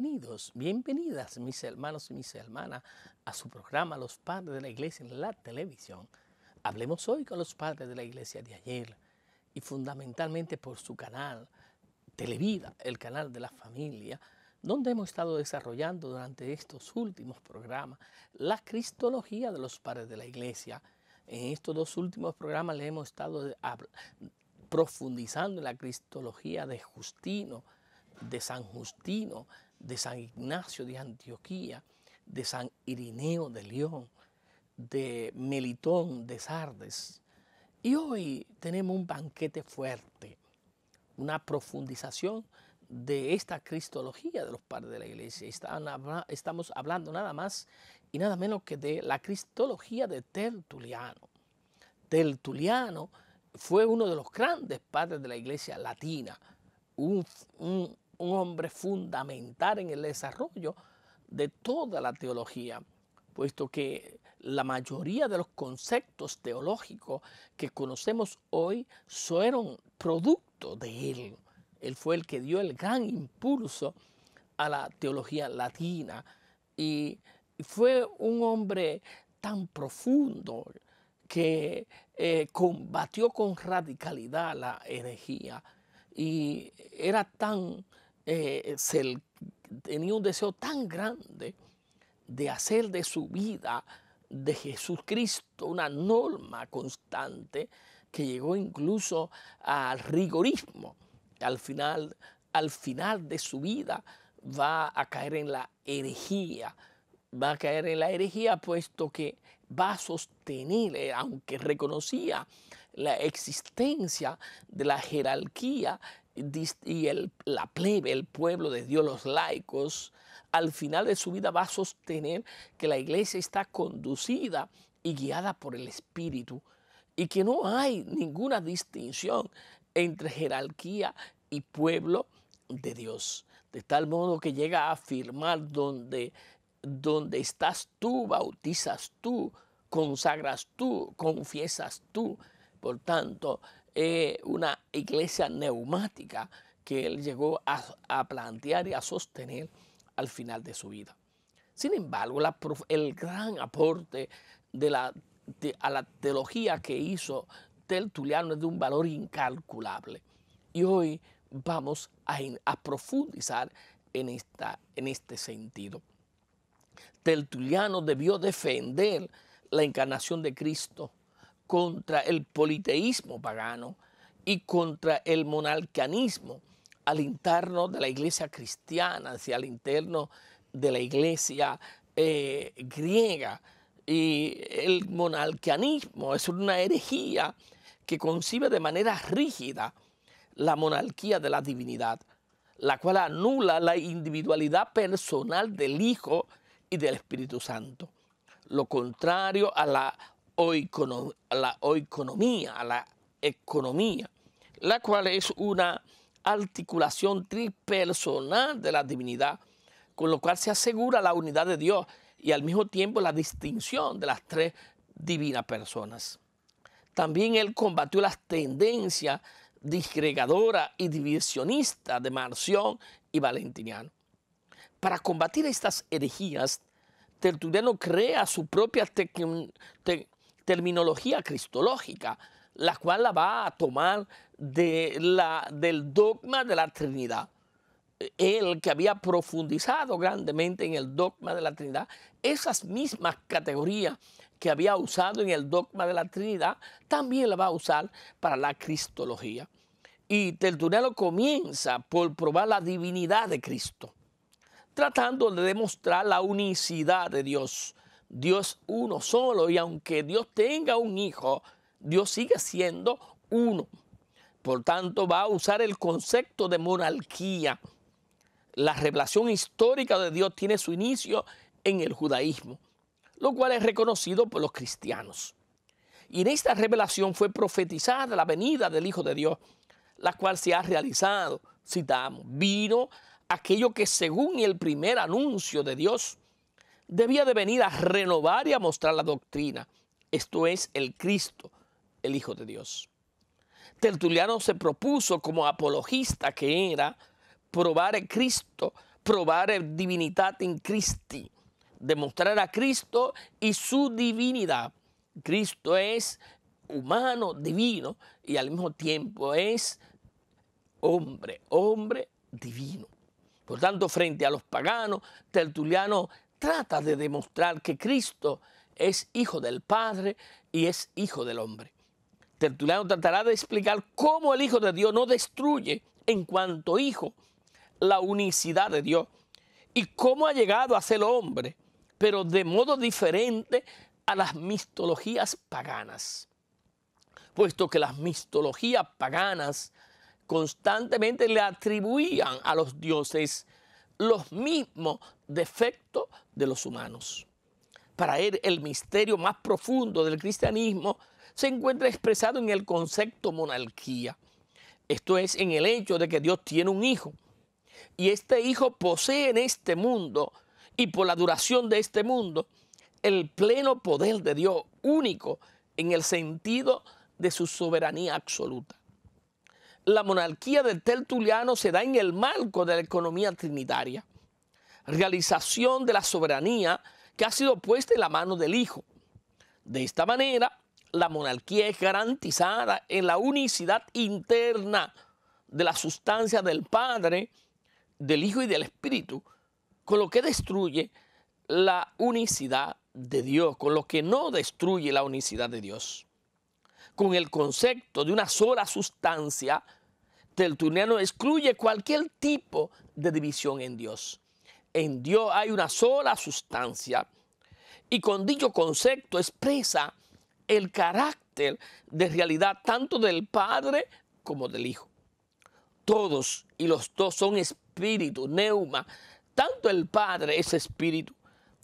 bienvenidos, bienvenidas mis hermanos y mis hermanas a su programa Los Padres de la Iglesia en la televisión. Hablemos hoy con los padres de la Iglesia de ayer y fundamentalmente por su canal Televida, el canal de la familia, donde hemos estado desarrollando durante estos últimos programas la cristología de los padres de la Iglesia. En estos dos últimos programas le hemos estado profundizando en la cristología de Justino, de San Justino, de San Ignacio de Antioquía, de San Irineo de León, de Melitón de Sardes. Y hoy tenemos un banquete fuerte, una profundización de esta cristología de los padres de la iglesia. estamos hablando nada más y nada menos que de la cristología de Tertuliano. Tertuliano fue uno de los grandes padres de la iglesia latina, un un hombre fundamental en el desarrollo de toda la teología, puesto que la mayoría de los conceptos teológicos que conocemos hoy fueron producto de él. Él fue el que dio el gran impulso a la teología latina y fue un hombre tan profundo que eh, combatió con radicalidad la energía y era tan eh, tenía un deseo tan grande de hacer de su vida de Jesucristo una norma constante que llegó incluso al rigorismo. Al final, al final de su vida va a caer en la herejía, va a caer en la herejía puesto que va a sostener, eh, aunque reconocía la existencia de la jerarquía y la plebe, el pueblo de Dios, los laicos, al final de su vida va a sostener que la iglesia está conducida y guiada por el Espíritu y que no hay ninguna distinción entre jerarquía y pueblo de Dios. De tal modo que llega a afirmar donde, donde estás tú, bautizas tú, consagras tú, confiesas tú. Por tanto, eh, una iglesia neumática que él llegó a, plantear y a sostener al final de su vida. Sin embargo, el gran aporte de la, a la teología que hizo Tertuliano es de un valor incalculable. Y hoy vamos a, profundizar en, en este sentido. Tertuliano debió defender la encarnación de Cristo contra el politeísmo pagano y contra el monarcanismo al interno de la iglesia cristiana, hacia al interno de la iglesia eh, griega. Y el monarcanismo es una herejía que concibe de manera rígida la monarquía de la divinidad, la cual anula la individualidad personal del Hijo y del Espíritu Santo, lo contrario a la la economía, a la economía, la cual es una articulación tripersonal de la divinidad, con lo cual se asegura la unidad de Dios y al mismo tiempo la distinción de las tres divinas personas. También él combatió las tendencias disgregadora y divisionistas de Marción y Valentiniano. Para combatir estas herejías, Tertuliano crea su propia terminología cristológica, la cual la va a tomar de la, del dogma de la Trinidad. Él que había profundizado grandemente en el dogma de la Trinidad, esas mismas categorías que había usado en el dogma de la Trinidad, también la va a usar para la cristología. Y Tertuliano comienza por probar la divinidad de Cristo, tratando de demostrar la unicidad de Dios Dios uno solo y aunque Dios tenga un hijo, Dios sigue siendo uno. Por tanto, va a usar el concepto de monarquía. La revelación histórica de Dios tiene su inicio en el judaísmo, lo cual es reconocido por los cristianos. Y en esta revelación fue profetizada la venida del Hijo de Dios, la cual se ha realizado. Citamos, vino aquello que según el primer anuncio de Dios debía de venir a renovar y a mostrar la doctrina. Esto es el Cristo, el Hijo de Dios. Tertuliano se propuso como apologista que era probar el Cristo, probar el divinidad en Christi, demostrar a Cristo y su divinidad. Cristo es humano, divino, y al mismo tiempo es hombre, hombre divino. Por tanto, frente a los paganos, Tertuliano trata de demostrar que Cristo es hijo del Padre y es hijo del hombre. Tertuliano tratará de explicar cómo el Hijo de Dios no destruye en cuanto hijo la unicidad de Dios y cómo ha llegado a ser hombre, pero de modo diferente a las mistologías paganas. Puesto que las mistologías paganas constantemente le atribuían a los dioses los mismos defectos de los humanos. Para él, el misterio más profundo del cristianismo se encuentra expresado en el concepto monarquía. Esto es en el hecho de que Dios tiene un hijo y este hijo posee en este mundo y por la duración de este mundo el pleno poder de Dios único en el sentido de su soberanía absoluta. La monarquía del Tertuliano se da en el marco de la economía trinitaria realización de la soberanía que ha sido puesta en la mano del Hijo. De esta manera, la monarquía es garantizada en la unicidad interna de la sustancia del Padre, del Hijo y del Espíritu, con lo que destruye la unicidad de Dios, con lo que no destruye la unicidad de Dios. Con el concepto de una sola sustancia, Tertuliano excluye cualquier tipo de división en Dios en Dios hay una sola sustancia y con dicho concepto expresa el carácter de realidad tanto del Padre como del Hijo. Todos y los dos son espíritu, neuma. Tanto el Padre es espíritu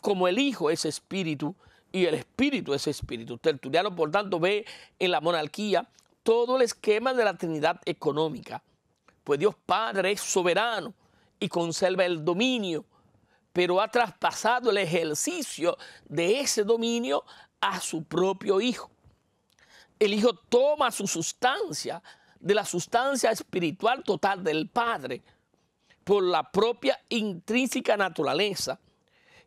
como el Hijo es espíritu y el espíritu es espíritu. Tertuliano, por tanto, ve en la monarquía todo el esquema de la Trinidad económica, pues Dios Padre es soberano y conserva el dominio pero ha traspasado el ejercicio de ese dominio a su propio hijo. El hijo toma su sustancia de la sustancia espiritual total del Padre por la propia intrínseca naturaleza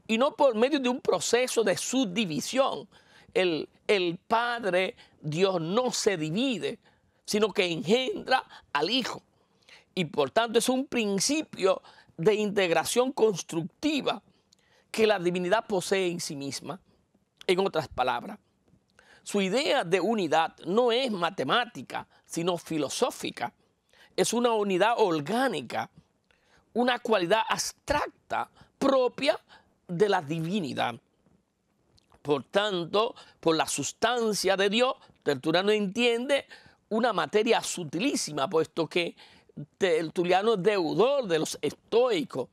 y no por medio de un proceso de subdivisión. El, el Padre, Dios, no se divide, sino que engendra al Hijo. Y por tanto es un principio de integración constructiva que la divinidad posee en sí misma. En otras palabras, su idea de unidad no es matemática, sino filosófica. Es una unidad orgánica, una cualidad abstracta propia de la divinidad. Por tanto, por la sustancia de Dios, Tertura no entiende una materia sutilísima, puesto que Tertuliano es deudor de los estoicos,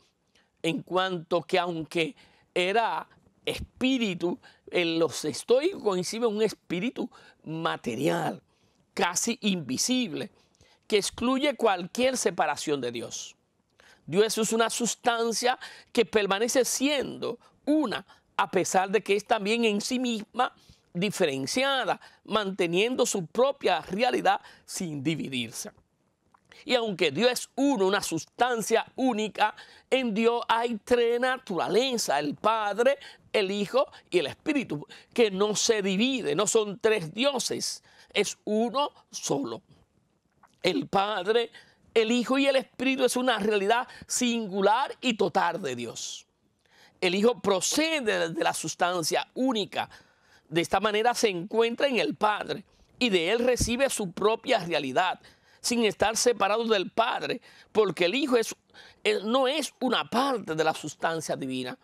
en cuanto que aunque era espíritu, en los estoicos conciben un espíritu material, casi invisible, que excluye cualquier separación de Dios. Dios es una sustancia que permanece siendo una, a pesar de que es también en sí misma diferenciada, manteniendo su propia realidad sin dividirse. Y aunque Dios es uno, una sustancia única, en Dios hay tres naturalezas, el Padre, el Hijo y el Espíritu, que no se divide, no son tres dioses, es uno solo. El Padre, el Hijo y el Espíritu es una realidad singular y total de Dios. El Hijo procede de la sustancia única, de esta manera se encuentra en el Padre y de él recibe su propia realidad sin estar separado del Padre, porque el Hijo eh, no es una parte de la sustancia divina,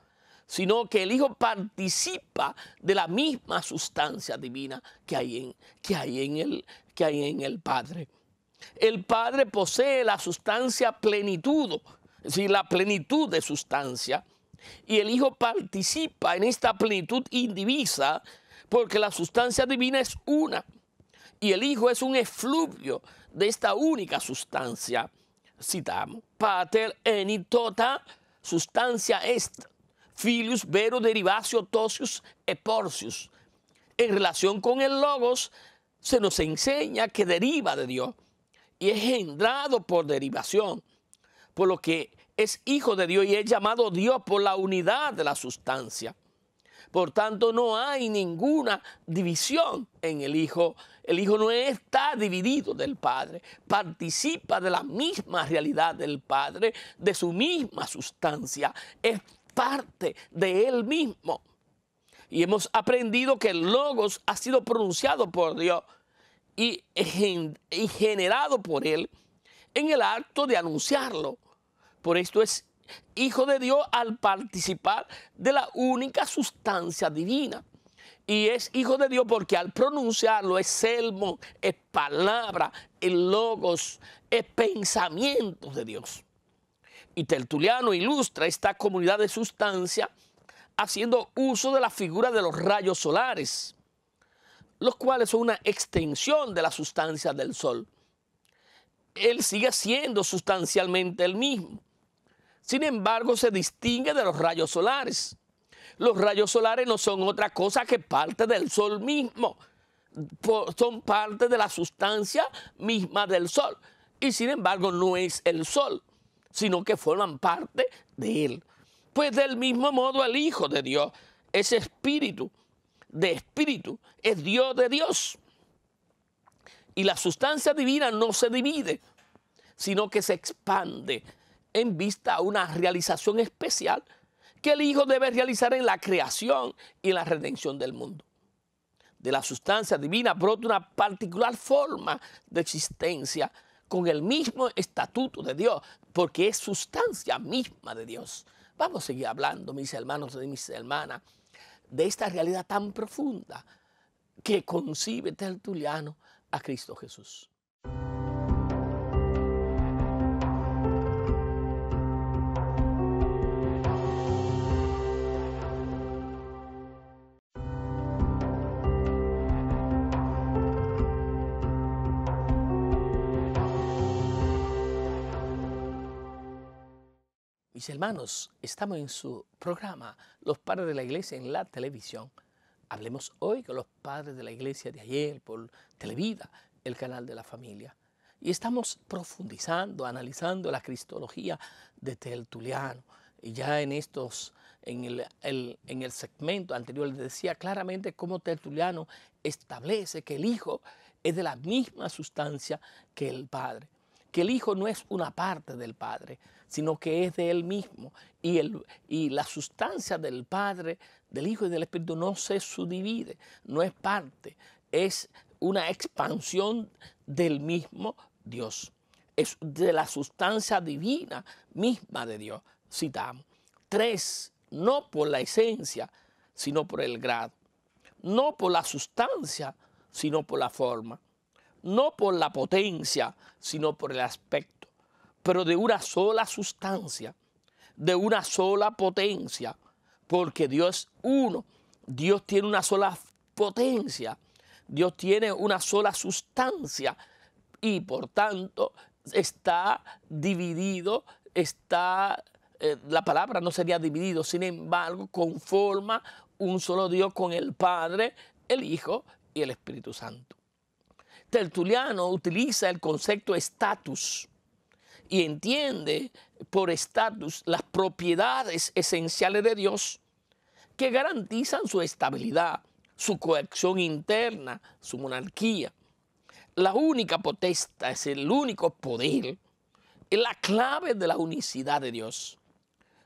sino que el Hijo participa de la misma sustancia divina que hay en, que hay en, el, que hay en el Padre. El Padre posee la sustancia plenitud, es decir, la plenitud de sustancia, y el Hijo participa en esta plenitud indivisa, porque la sustancia divina es una, y el Hijo es un efluvio de esta única sustancia, citamos, pater enitota sustancia est, filius vero derivatio tosius e porcius. En relación con el logos, se nos enseña que deriva de Dios y es generado por derivación, por lo que es hijo de Dios y es llamado Dios por la unidad de la sustancia. Por tanto, no hay ninguna división en el Hijo. El Hijo no está dividido del Padre, participa de la misma realidad del Padre, de su misma sustancia, es parte de Él mismo. Y hemos aprendido que el Logos ha sido pronunciado por Dios y, generado por Él en el acto de anunciarlo. Por esto es hijo de Dios al participar de la única sustancia divina. Y es hijo de Dios porque al pronunciarlo es selmo, es palabra, es logos, es pensamiento de Dios. Y Tertuliano ilustra esta comunidad de sustancia haciendo uso de la figura de los rayos solares, los cuales son una extensión de la sustancia del sol. Él sigue siendo sustancialmente el mismo, sin embargo, se distingue de los rayos solares. Los rayos solares no son otra cosa que parte del sol mismo. Son parte de la sustancia misma del sol. Y sin embargo, no es el sol, sino que forman parte de él. Pues del mismo modo el Hijo de Dios es espíritu, de espíritu, es Dios de Dios. Y la sustancia divina no se divide, sino que se expande en vista a una realización especial que el Hijo debe realizar en la creación y en la redención del mundo. De la sustancia divina brota una particular forma de existencia con el mismo estatuto de Dios, porque es sustancia misma de Dios. Vamos a seguir hablando, mis hermanos y mis hermanas, de esta realidad tan profunda que concibe Tertuliano a Cristo Jesús. Mis hermanos, estamos en su programa Los Padres de la Iglesia en la televisión. Hablemos hoy con los padres de la iglesia de ayer por Televida, el canal de la familia. Y estamos profundizando, analizando la cristología de Tertuliano. Y ya en estos, en el, el segmento anterior les decía claramente cómo Tertuliano establece que el Hijo es de la misma sustancia que el Padre, que el Hijo no es una parte del Padre, sino que es de Él mismo. Y, el, y la sustancia del Padre, del Hijo y del Espíritu no se subdivide, no es parte, es una expansión del mismo Dios, es de la sustancia divina misma de Dios, citamos. Tres, no por la esencia, sino por el grado. No por la sustancia, sino por la forma. No por la potencia, sino por el aspecto pero de una sola sustancia, de una sola potencia, porque Dios es uno, Dios tiene una sola potencia, Dios tiene una sola sustancia y por tanto está dividido, está, eh, la palabra no sería dividido, sin embargo conforma un solo Dios con el Padre, el Hijo y el Espíritu Santo. Tertuliano utiliza el concepto estatus y entiende por estatus las propiedades esenciales de Dios que garantizan su estabilidad, su cohesión interna, su monarquía. La única potesta es el único poder, es la clave de la unicidad de Dios,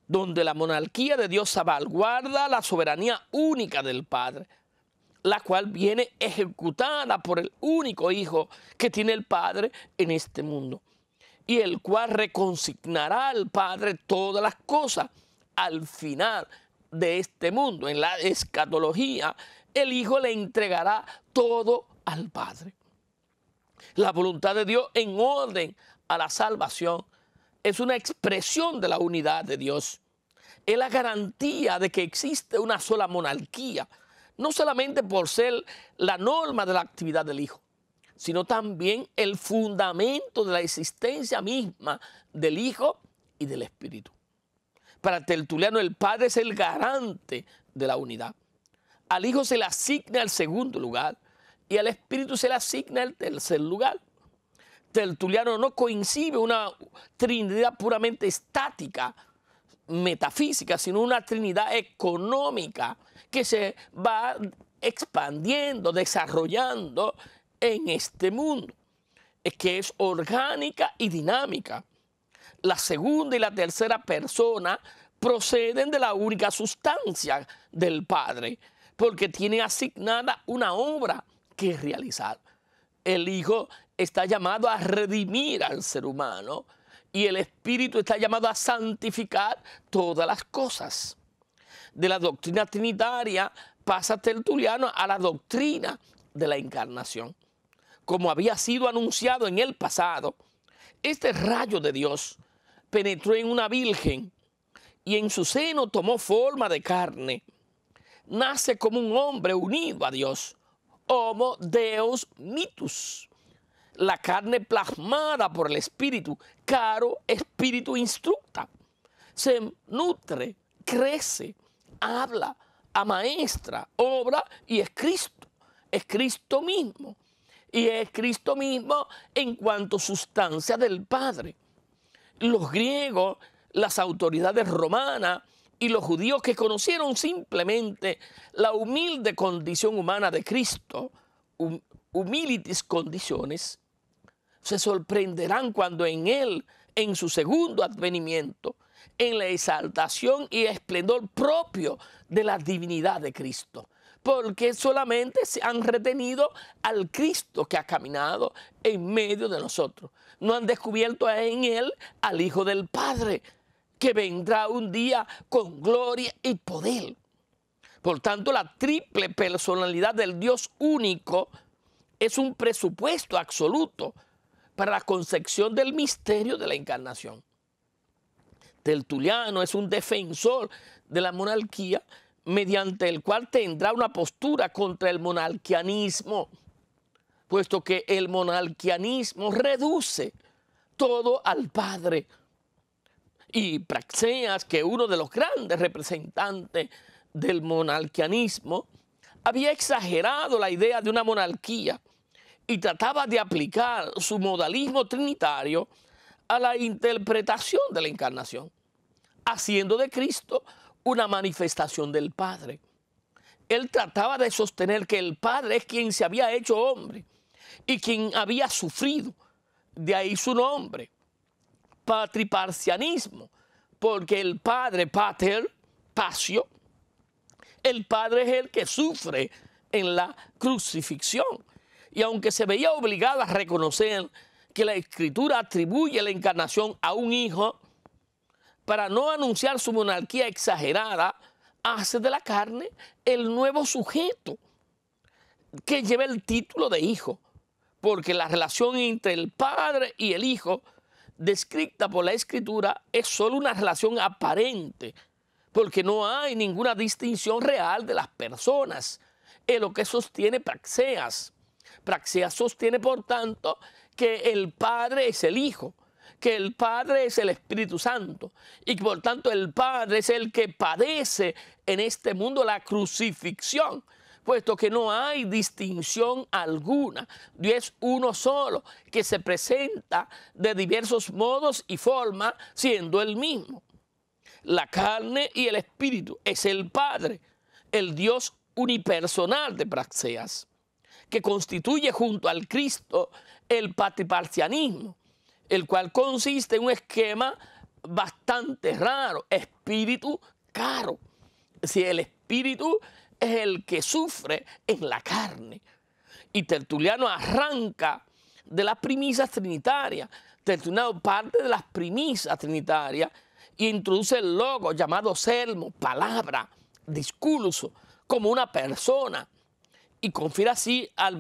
donde la monarquía de Dios salvaguarda la soberanía única del Padre, la cual viene ejecutada por el único Hijo que tiene el Padre en este mundo y el cual reconsignará al Padre todas las cosas al final de este mundo. En la escatología, el Hijo le entregará todo al Padre. La voluntad de Dios en orden a la salvación es una expresión de la unidad de Dios. Es la garantía de que existe una sola monarquía, no solamente por ser la norma de la actividad del Hijo, sino también el fundamento de la existencia misma del Hijo y del Espíritu. Para Tertuliano el Padre es el garante de la unidad. Al Hijo se le asigna el segundo lugar y al Espíritu se le asigna el tercer lugar. Tertuliano no coincide una trinidad puramente estática, metafísica, sino una trinidad económica que se va expandiendo, desarrollando en este mundo, que es orgánica y dinámica. La segunda y la tercera persona proceden de la única sustancia del Padre, porque tiene asignada una obra que realizar. El Hijo está llamado a redimir al ser humano y el Espíritu está llamado a santificar todas las cosas. De la doctrina trinitaria pasa Tertuliano a la doctrina de la encarnación como había sido anunciado en el pasado, este rayo de Dios penetró en una virgen y en su seno tomó forma de carne. Nace como un hombre unido a Dios, homo deus mitus. La carne plasmada por el espíritu, caro espíritu instructa. Se nutre, crece, habla, amaestra, obra y es Cristo. Es Cristo mismo y es Cristo mismo en cuanto sustancia del Padre. Los griegos, las autoridades romanas y los judíos que conocieron simplemente la humilde condición humana de Cristo, hum, humilitis condiciones, se sorprenderán cuando en Él, en su segundo advenimiento, en la exaltación y esplendor propio de la divinidad de Cristo, porque solamente se han retenido al Cristo que ha caminado en medio de nosotros. No han descubierto en Él al Hijo del Padre, que vendrá un día con gloria y poder. Por tanto, la triple personalidad del Dios único es un presupuesto absoluto para la concepción del misterio de la encarnación. Tertuliano es un defensor de la monarquía mediante el cual tendrá una postura contra el monarquianismo, puesto que el monarquianismo reduce todo al Padre. Y Praxeas, que uno de los grandes representantes del monarquianismo, había exagerado la idea de una monarquía y trataba de aplicar su modalismo trinitario a la interpretación de la encarnación, haciendo de Cristo una manifestación del Padre. Él trataba de sostener que el Padre es quien se había hecho hombre y quien había sufrido. De ahí su nombre, patriparcianismo, porque el Padre, pater, pasio, el Padre es el que sufre en la crucifixión. Y aunque se veía obligado a reconocer que la Escritura atribuye la encarnación a un hijo, para no anunciar su monarquía exagerada, hace de la carne el nuevo sujeto que lleva el título de hijo, porque la relación entre el padre y el hijo, descrita por la escritura, es solo una relación aparente, porque no hay ninguna distinción real de las personas, es lo que sostiene Praxeas. Praxeas sostiene, por tanto, que el padre es el hijo, que el Padre es el Espíritu Santo y que por tanto el Padre es el que padece en este mundo la crucifixión, puesto que no hay distinción alguna. Dios es uno solo, que se presenta de diversos modos y formas, siendo el mismo. La carne y el Espíritu es el Padre, el Dios unipersonal de Praxeas, que constituye junto al Cristo el patiparcianismo el cual consiste en un esquema bastante raro, espíritu caro. Si el espíritu es el que sufre en la carne. Y Tertuliano arranca de las premisas trinitarias. Tertuliano parte de las primisas trinitarias y introduce el logo llamado selmo, palabra, discurso, como una persona. Y confiere así al,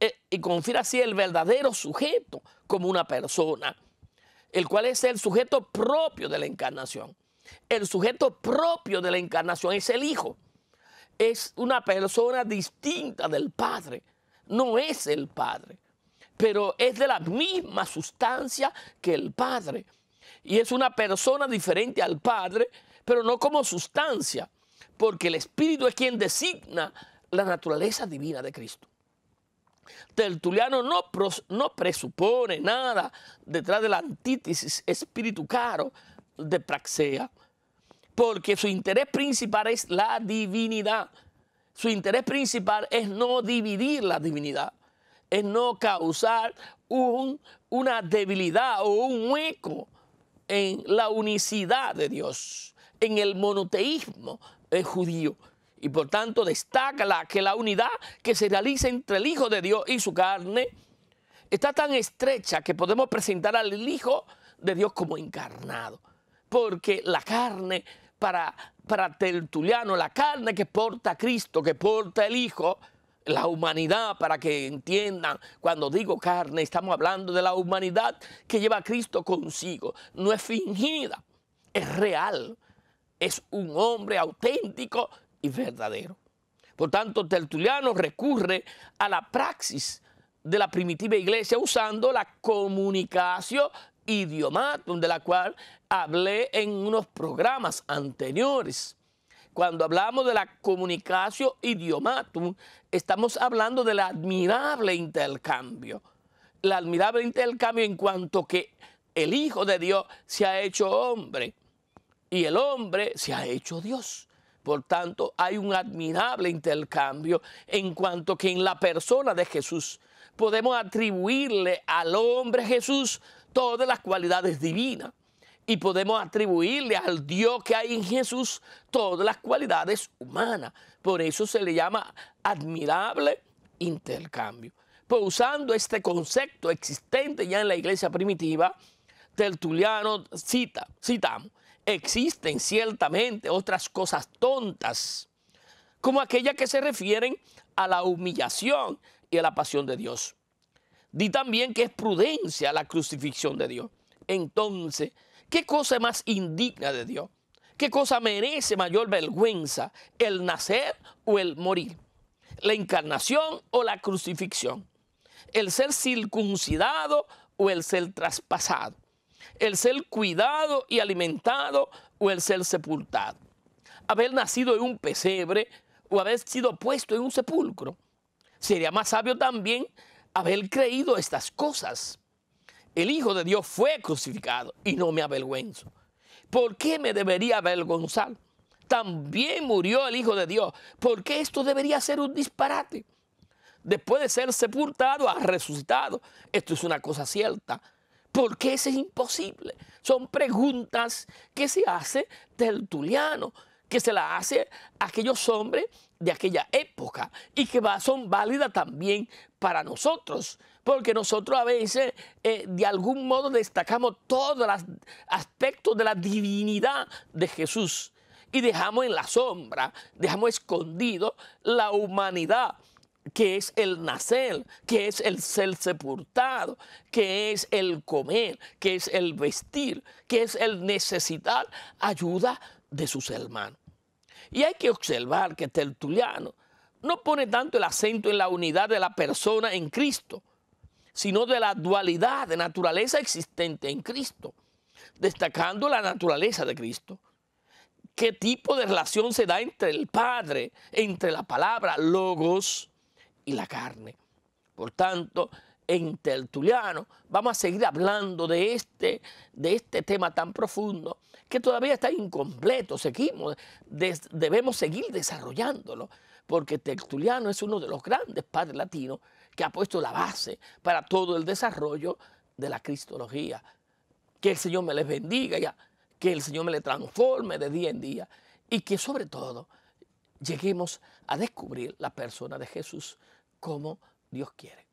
eh, y confía así el verdadero sujeto como una persona, el cual es el sujeto propio de la encarnación. El sujeto propio de la encarnación es el Hijo. Es una persona distinta del Padre. No es el Padre, pero es de la misma sustancia que el Padre. Y es una persona diferente al Padre, pero no como sustancia, porque el Espíritu es quien designa la naturaleza divina de Cristo. Tertuliano no, no presupone nada detrás de la antítesis espíritu caro de Praxea, porque su interés principal es la divinidad. Su interés principal es no dividir la divinidad, es no causar una debilidad o un hueco en la unicidad de Dios, en el monoteísmo eh, judío. Y por tanto destaca la, que la unidad que se realiza entre el Hijo de Dios y su carne está tan estrecha que podemos presentar al Hijo de Dios como encarnado. Porque la carne, para, para Tertuliano, la carne que porta Cristo, que porta el Hijo, la humanidad, para que entiendan, cuando digo carne, estamos hablando de la humanidad que lleva a Cristo consigo. No es fingida, es real. Es un hombre auténtico y verdadero. Por tanto, Tertuliano recurre a la praxis de la primitiva iglesia usando la comunicación idiomatum, de la cual hablé en unos programas anteriores. Cuando hablamos de la comunicación idiomatum, estamos hablando del admirable intercambio. El admirable intercambio en cuanto que el Hijo de Dios se ha hecho hombre y el hombre se ha hecho Dios. Por tanto, hay un admirable intercambio en cuanto que en la persona de Jesús podemos atribuirle al hombre Jesús todas las cualidades divinas y podemos atribuirle al Dios que hay en Jesús todas las cualidades humanas. Por eso se le llama admirable intercambio. Pues usando este concepto existente ya en la iglesia primitiva, Tertuliano cita, citamos existen ciertamente otras cosas tontas, como aquellas que se refieren a la humillación y a la pasión de Dios. Di también que es prudencia la crucifixión de Dios. Entonces, ¿qué cosa es más indigna de Dios? ¿Qué cosa merece mayor vergüenza, el nacer o el morir? ¿La encarnación o la crucifixión? ¿El ser circuncidado o el ser traspasado? el ser cuidado y alimentado o el ser sepultado. Haber nacido en un pesebre o haber sido puesto en un sepulcro. Sería más sabio también haber creído estas cosas. El Hijo de Dios fue crucificado y no me avergüenzo. ¿Por qué me debería avergonzar? También murió el Hijo de Dios. ¿Por qué esto debería ser un disparate? Después de ser sepultado, ha resucitado. Esto es una cosa cierta porque eso es imposible. Son preguntas que se hace Tertuliano, que se la hace aquellos hombres de aquella época y que son válidas también para nosotros, porque nosotros a veces eh, de algún modo destacamos todos los aspectos de la divinidad de Jesús y dejamos en la sombra, dejamos escondido la humanidad que es el nacer, que es el ser sepultado, que es el comer, que es el vestir, que es el necesitar ayuda de sus hermanos. Y hay que observar que Tertuliano no pone tanto el acento en la unidad de la persona en Cristo, sino de la dualidad de naturaleza existente en Cristo, destacando la naturaleza de Cristo qué tipo de relación se da entre el Padre, entre la palabra logos la carne. Por tanto, en Tertuliano vamos a seguir hablando de este, de este tema tan profundo que todavía está incompleto, seguimos, debemos seguir desarrollándolo, porque Tertuliano es uno de los grandes padres latinos que ha puesto la base para todo el desarrollo de la cristología. Que el Señor me les bendiga, ya, que el Señor me le transforme de día en día y que sobre todo lleguemos a descubrir la persona de Jesús como Dios quiere.